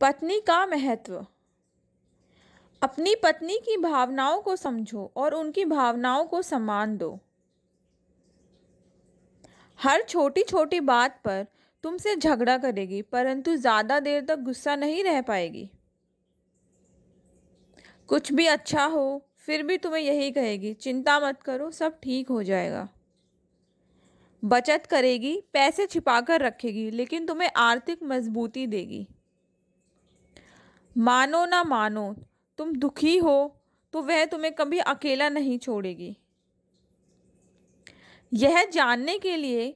पत्नी का महत्व अपनी पत्नी की भावनाओं को समझो और उनकी भावनाओं को सम्मान दो हर छोटी छोटी बात पर तुमसे झगड़ा करेगी परंतु ज़्यादा देर तक गुस्सा नहीं रह पाएगी कुछ भी अच्छा हो फिर भी तुम्हें यही कहेगी चिंता मत करो सब ठीक हो जाएगा बचत करेगी पैसे छिपा कर रखेगी लेकिन तुम्हें आर्थिक मजबूती देगी मानो ना मानो तुम दुखी हो तो वह तुम्हें कभी अकेला नहीं छोड़ेगी यह जानने के लिए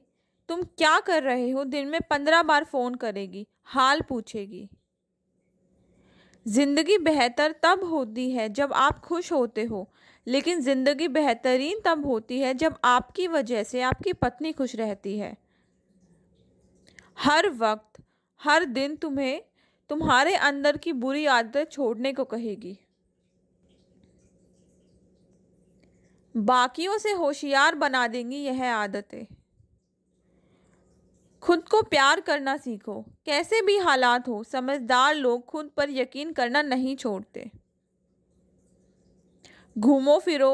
तुम क्या कर रहे हो दिन में पंद्रह बार फ़ोन करेगी हाल पूछेगी ज़िंदगी बेहतर तब होती है जब आप खुश होते हो लेकिन ज़िंदगी बेहतरीन तब होती है जब आपकी वजह से आपकी पत्नी खुश रहती है हर वक्त हर दिन तुम्हें तुम्हारे अंदर की बुरी आदतें छोड़ने को कहेगी बाकियों से होशियार बना देंगी यह आदतें खुद को प्यार करना सीखो कैसे भी हालात हो समझदार लोग खुद पर यकीन करना नहीं छोड़ते घूमो फिरो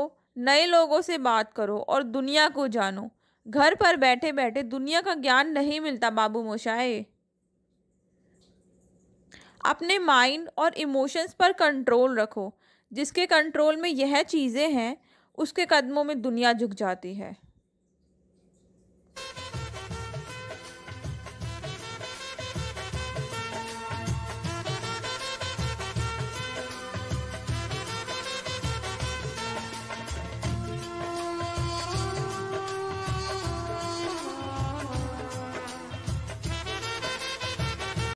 नए लोगों से बात करो और दुनिया को जानो घर पर बैठे बैठे दुनिया का ज्ञान नहीं मिलता बाबू मोशाए अपने माइंड और इमोशंस पर कंट्रोल रखो जिसके कंट्रोल में यह चीज़ें हैं उसके कदमों में दुनिया झुक जाती है